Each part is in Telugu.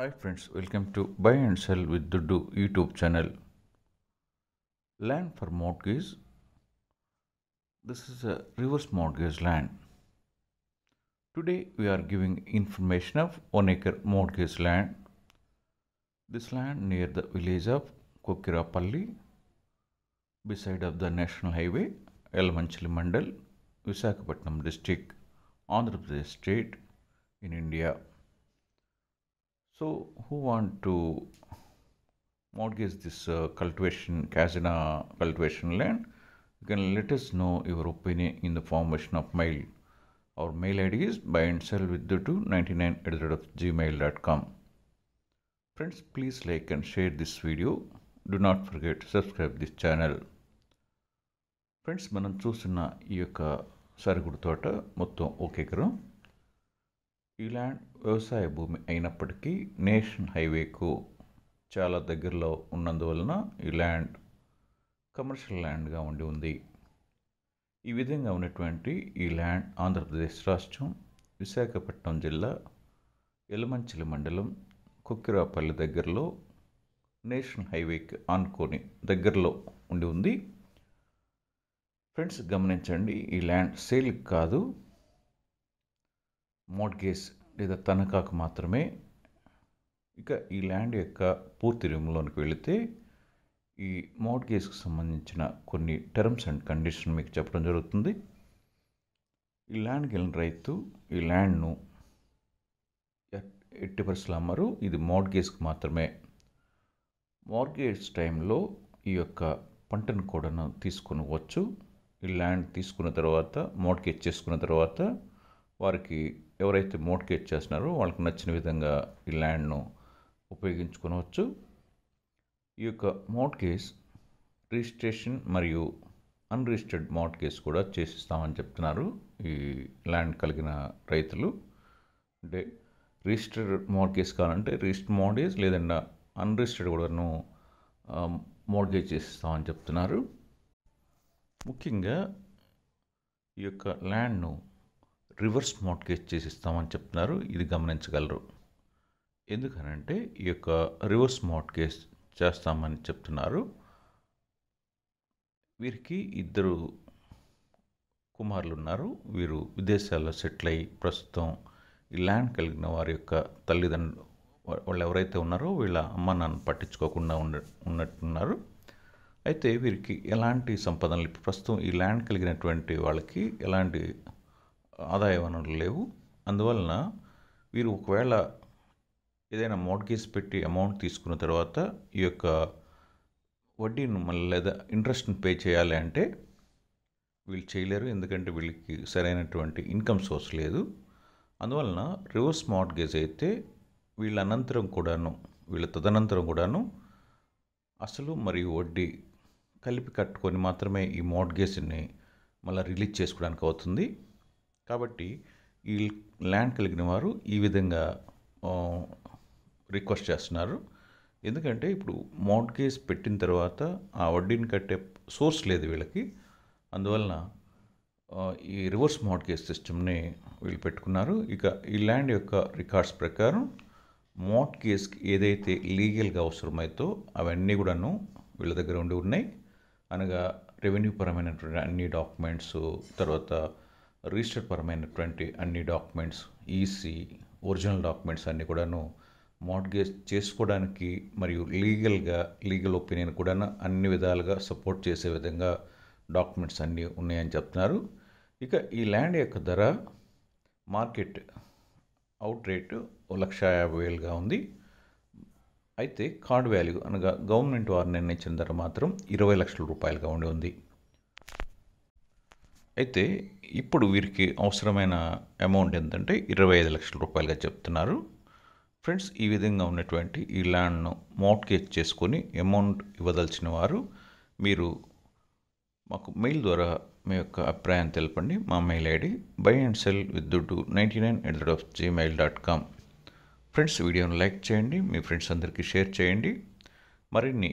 Hi friends, welcome to buy and sell with Dudu YouTube channel. Land for mortgage. This is a reverse mortgage land. Today we are giving information of 1 acre mortgage land. This land near the village of Kokirapalli beside of the national highway Elmanchali Mandal, Visakhapatnam district, Andhra Pradesh state in India. So who want to mortgage this uh, cultivation, casina cultivation land? You can let us know your opinion in the formation of mail. Our mail ID is buy and sell with the 299 at of gmail.com. Friends, please like and share this video. Do not forget to subscribe this channel. Friends, మనం చూస్తున్న ఈ యొక్క సరుగుడు thota మొత్తం ok karo. ఈ ల్యాండ్ వ్యవసాయ భూమి అయినప్పటికీ నేషనల్ హైవేకు చాలా దగ్గరలో ఉన్నందువలన ఈ ల్యాండ్ కమర్షియల్ ల్యాండ్గా ఉండి ఉంది ఈ విధంగా ఉన్నటువంటి ఈ ల్యాండ్ ఆంధ్రప్రదేశ్ రాష్ట్రం విశాఖపట్నం జిల్లా ఎలమంచిలి మండలం కుక్కిరాపల్లి దగ్గరలో నేషనల్ హైవేకి ఆనుకొని దగ్గరలో ఉండి ఉంది ఫ్రెండ్స్ గమనించండి ఈ ల్యాండ్ సేల్కి కాదు మోడ్గేస్ లేదా తనఖాకు మాత్రమే ఇక ఈ ల్యాండ్ యొక్క పూర్తి రూమ్లోనికి వెళితే ఈ మోడ్గేస్కి సంబంధించిన కొన్ని టర్మ్స్ అండ్ కండిషన్ మీకు చెప్పడం జరుగుతుంది ఈ ల్యాండ్కి వెళ్ళిన రైతు ఈ ల్యాండ్ను ఎట్టి పరిస్థితులు అమ్మరు ఇది మోడ్గేస్కి మాత్రమే మార్గేజ్ టైంలో ఈ యొక్క పంటను కూడాను వచ్చు ఈ ల్యాండ్ తీసుకున్న తర్వాత మోడ్గేజ్ చేసుకున్న తర్వాత వారికి ఎవరైతే మోట్గేజ్ చేస్తున్నారో వాళ్ళకి నచ్చిన విధంగా ఈ ల్యాండ్ను ఉపయోగించుకోవచ్చు ఈ యొక్క కేస్ రిజిస్ట్రేషన్ మరియు అన్రిజిస్టర్డ్ మోట్గేజ్ కూడా చేసిస్తామని చెప్తున్నారు ఈ ల్యాండ్ కలిగిన రైతులు అంటే రిజిస్టర్డ్ మోట్గేజ్ కావాలంటే రిజిస్టర్ మోడేజ్ లేదంటే అన్రిజిస్టర్డ్ కూడాను మోడ్గేజ్ చేసిస్తామని చెప్తున్నారు ముఖ్యంగా ఈ యొక్క ల్యాండ్ను రివర్స్ మార్ట్గేజ్ చేసి ఇస్తామని చెప్తున్నారు ఇది గమనించగలరు ఎందుకనంటే ఈ యొక్క రివర్స్ మార్ట్గేజ్ చేస్తామని చెప్తున్నారు వీరికి ఇద్దరు కుమారులు ఉన్నారు వీరు విదేశాల్లో సెటిల్ అయ్యి ప్రస్తుతం ఈ ల్యాండ్ కలిగిన వారి యొక్క తల్లిదండ్రులు వాళ్ళు ఎవరైతే ఉన్నారో వీళ్ళ అమ్మ నాన్న పట్టించుకోకుండా ఉండ ఉన్నట్టున్నారు అయితే వీరికి ఎలాంటి సంపదనలు ప్రస్తుతం ఈ ల్యాండ్ కలిగినటువంటి వాళ్ళకి ఎలాంటి ఆదాయ వనరులు లేవు అందువలన వీరు ఒకవేళ ఏదైనా మోడ్గేజ్ పెట్టి అమౌంట్ తీసుకున్న తర్వాత ఈ యొక్క వడ్డీని మళ్ళీ లేదా ఇంట్రెస్ట్ని పే చేయాలి అంటే వీళ్ళు చేయలేరు ఎందుకంటే వీళ్ళకి సరైనటువంటి ఇన్కమ్ సోర్స్ లేదు అందువలన రివర్స్ గేజ్ అయితే వీళ్ళ అనంతరం కూడాను వీళ్ళ తదనంతరం కూడాను అసలు మరియు వడ్డీ కలిపి కట్టుకొని మాత్రమే ఈ మార్ట్గేజ్ని మళ్ళీ రిలీజ్ చేసుకోవడానికి అవుతుంది కాబట్టి ఈ ల్యాండ్ కలిగిన వారు ఈ విధంగా రిక్వెస్ట్ చేస్తున్నారు ఎందుకంటే ఇప్పుడు మార్ట్గేజ్ పెట్టిన తర్వాత ఆ వడ్డీని కట్టే సోర్స్ లేదు వీళ్ళకి అందువలన ఈ రివర్స్ మార్ట్గేజ్ సిస్టమ్ని వీళ్ళు పెట్టుకున్నారు ఇక ఈ ల్యాండ్ యొక్క రికార్డ్స్ ప్రకారం మార్ట్గేజ్కి ఏదైతే లీగల్గా అవసరమైతో అవన్నీ కూడాను వీళ్ళ దగ్గర ఉండి ఉన్నాయి అనగా రెవెన్యూ పరమైనటువంటి అన్ని డాక్యుమెంట్స్ తర్వాత రిజిస్టర్ పరమైనటువంటి అన్ని డాక్యుమెంట్స్ ఈసీ ఒరిజినల్ డాక్యుమెంట్స్ అన్నీ కూడాను మార్ట్గేజ్ చేసుకోవడానికి మరియు లీగల్గా లీగల్ ఒపీనియన్ కూడా అన్ని విధాలుగా సపోర్ట్ చేసే విధంగా డాక్యుమెంట్స్ అన్నీ ఉన్నాయని చెప్తున్నారు ఇక ఈ ల్యాండ్ యొక్క ధర మార్కెట్ అవుట్ రేటు లక్ష యాభై వేలుగా ఉంది అయితే కార్డ్ వాల్యూ అనగా గవర్నమెంట్ వారు నిర్ణయించిన ధర మాత్రం ఇరవై లక్షల రూపాయలుగా ఉండి ఉంది అయితే ఇప్పుడు వీరికి అవసరమైన అమౌంట్ ఏంటంటే ఇరవై ఐదు లక్షల రూపాయలుగా చెప్తున్నారు ఫ్రెండ్స్ ఈ విధంగా ఉన్నటువంటి ఈ ల్యాండ్ను మోట్గేజ్ చేసుకొని అమౌంట్ ఇవ్వదలిచిన వారు మీరు మాకు మెయిల్ ద్వారా మీ యొక్క అభిప్రాయం తెలపండి మా mail ID buy and sell with దుడ్డు ninety nine at the of Gmail dot com friends వీడియోను లైక్ చేయండి మీ ఫ్రెండ్స్ అందరికీ షేర్ చేయండి మరిన్ని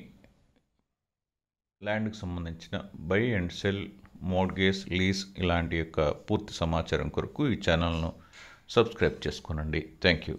ల్యాండ్కి సంబంధించిన buy and sell mortgages lease ఇలాంటి యొక్క పూర్తి సమాచారం కొరకు ఈ ఛానల్ను సబ్స్క్రైబ్ చేసుకోనండి థ్యాంక్ యూ